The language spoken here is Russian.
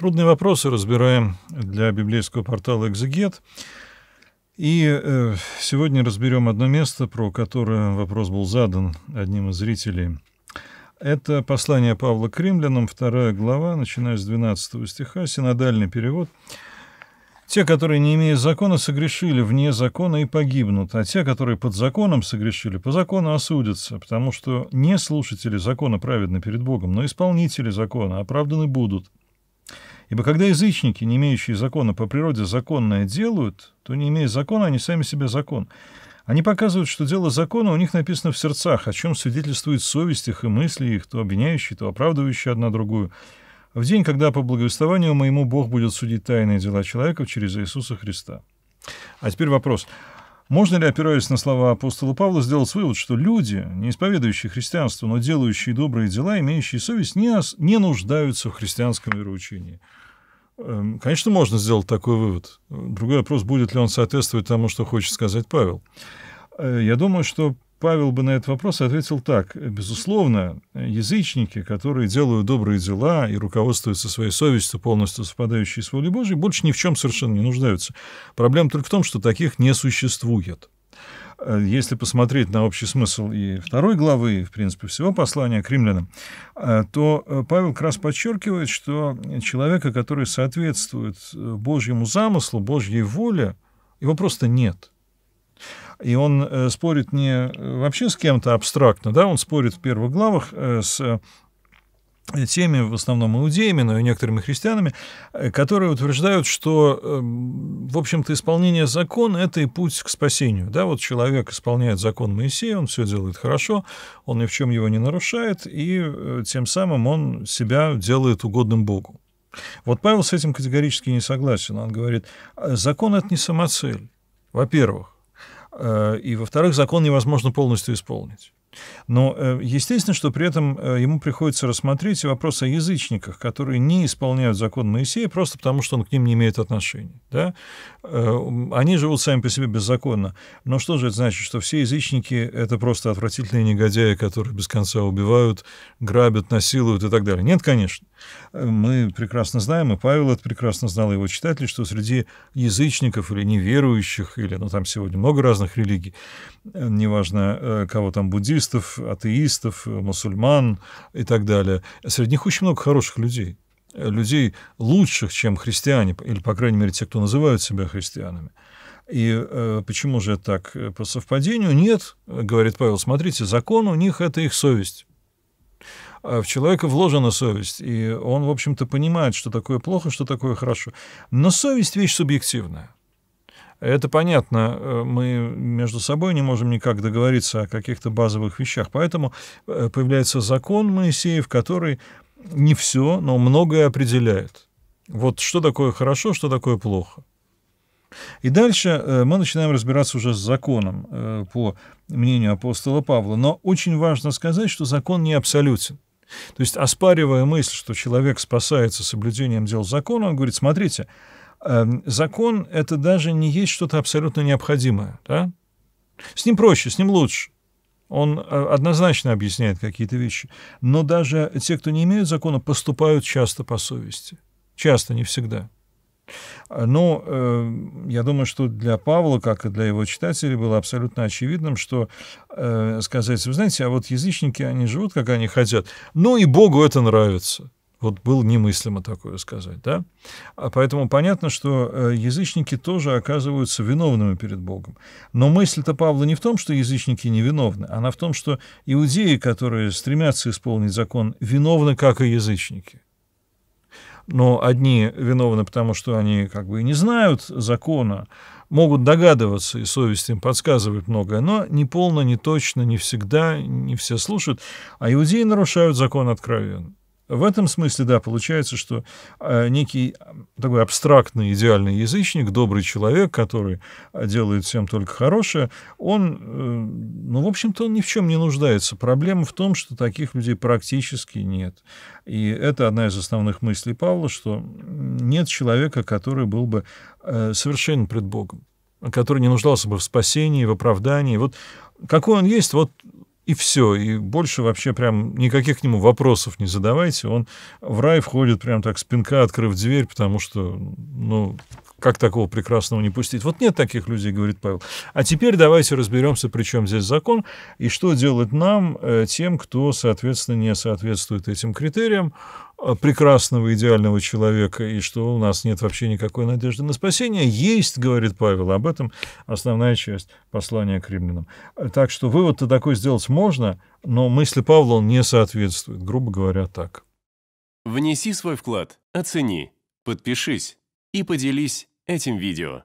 Трудные вопросы разбираем для библейского портала «Экзегет». И э, сегодня разберем одно место, про которое вопрос был задан одним из зрителей. Это послание Павла к римлянам, вторая глава, начиная с 12 стиха, синодальный перевод. «Те, которые, не имея закона, согрешили вне закона и погибнут, а те, которые под законом согрешили, по закону осудятся, потому что не слушатели закона праведны перед Богом, но исполнители закона оправданы будут». Ибо когда язычники, не имеющие закона по природе, законное делают, то, не имея закона, они сами себе закон. Они показывают, что дело закона у них написано в сердцах, о чем свидетельствует совесть их и мысли их, то обвиняющие, то оправдывающие одна другую. В день, когда по благовествованию моему Бог будет судить тайные дела человека через Иисуса Христа. А теперь вопрос. Можно ли, опираясь на слова апостола Павла, сделать вывод, что люди, не исповедующие христианство, но делающие добрые дела, имеющие совесть, не, не нуждаются в христианском вероучении? Эм, конечно, можно сделать такой вывод. Другой вопрос, будет ли он соответствовать тому, что хочет сказать Павел. Э, я думаю, что Павел бы на этот вопрос ответил так. Безусловно, язычники, которые делают добрые дела и руководствуются своей совестью, полностью совпадающей с волей Божьей, больше ни в чем совершенно не нуждаются. Проблема только в том, что таких не существует. Э, если посмотреть на общий смысл и второй главы, и, в принципе, всего послания к римлянам, э, то э, Павел как раз подчеркивает, что человека, который соответствует Божьему замыслу, Божьей воле, его просто нет. И он спорит не вообще с кем-то абстрактно, да, он спорит в первых главах с теми, в основном иудеями, но и некоторыми христианами, э, которые утверждают, что, эм, в общем-то, исполнение закона – это и путь к спасению. Да, вот человек исполняет закон Моисея, он все делает хорошо, он ни в чем его не нарушает, и э, тем самым он себя делает угодным Богу. Вот Павел с этим категорически не согласен. Он говорит, «Э, закон – это не самоцель, во-первых. И, во-вторых, закон невозможно полностью исполнить. Но э, естественно, что при этом э, ему приходится рассмотреть вопрос о язычниках, которые не исполняют закон Моисея просто потому, что он к ним не имеет отношения. Да? Э, они живут сами по себе беззаконно. Но что же это значит, что все язычники — это просто отвратительные негодяи, которые без конца убивают, грабят, насилуют и так далее? Нет, конечно. Мы прекрасно знаем, и Павел это прекрасно знал, и его читатели, что среди язычников или неверующих, или, ну, там сегодня много разных религий, неважно, кого там буддисты, буддистов, атеистов, мусульман и так далее. Среди них очень много хороших людей людей лучших, чем христиане, или, по крайней мере, те, кто называют себя христианами. И э, почему же так по совпадению? Нет, говорит Павел, смотрите, закон у них — это их совесть. А в человека вложена совесть, и он, в общем-то, понимает, что такое плохо, что такое хорошо. Но совесть — вещь субъективная. Это понятно, э, мы между собой не можем никак договориться о каких-то базовых вещах, поэтому э, появляется закон Моисеев, который не все, но многое определяет. Вот что такое хорошо, что такое плохо. И дальше э, мы начинаем разбираться уже с законом, по мнению апостола Павла. Но очень важно сказать, что закон не абсолютен. То есть, оспаривая мысль, что человек спасается соблюдением дел закона, он говорит, смотрите, Эм, закон — это даже не есть что-то абсолютно необходимое. Да? С ним проще, с ним лучше. Он э, однозначно объясняет какие-то вещи. Но даже те, кто не имеют закона, поступают часто по совести. Часто, не всегда. Э, но э, я думаю, что для Павла, как и для его читателей, было абсолютно очевидным, что э, сказать, вы знаете, а вот язычники, они живут, как они хотят, ну и Богу это нравится вот было немыслимо такое сказать, да? А поэтому понятно, что э, язычники тоже оказываются виновными перед Богом. Но мысль-то Павла не в том, что язычники невиновны, она в том, что иудеи, которые стремятся исполнить закон, виновны, как и язычники. Но одни виновны, потому что они как бы и не знают закона, могут догадываться, и совесть им подсказывает многое, но не полно, не точно, не всегда, не все слушают, а иудеи нарушают закон откровенно. В этом смысле, да, получается, что э, некий э, такой абстрактный идеальный язычник, добрый человек, который э, делает всем только хорошее, он, ну, в общем-то, он ни в чем не нуждается. Проблема в том, что таких людей практически нет. И это одна из основных мыслей Павла, что нет человека, который был бы совершенно пред Богом который не нуждался бы в спасении, в оправдании. Вот какой он есть, вот и все, и больше вообще прям никаких к нему вопросов не задавайте. Он в рай входит прям так спинка, открыв дверь, потому что, ну, как такого прекрасного не пустить? Вот нет таких людей, говорит Павел. А теперь давайте разберемся, при чем здесь закон и что делать нам, э, тем, кто, соответственно, не соответствует этим критериям. Э, прекрасного, идеального человека, и что у нас нет вообще никакой надежды на спасение. Есть, говорит Павел, об этом основная часть послания к римлянам. Э, так что вывод-то такой сделать можно, но мысли Павла он не соответствует, грубо говоря, так. Внеси свой вклад, оцени, подпишись и поделись этим видео.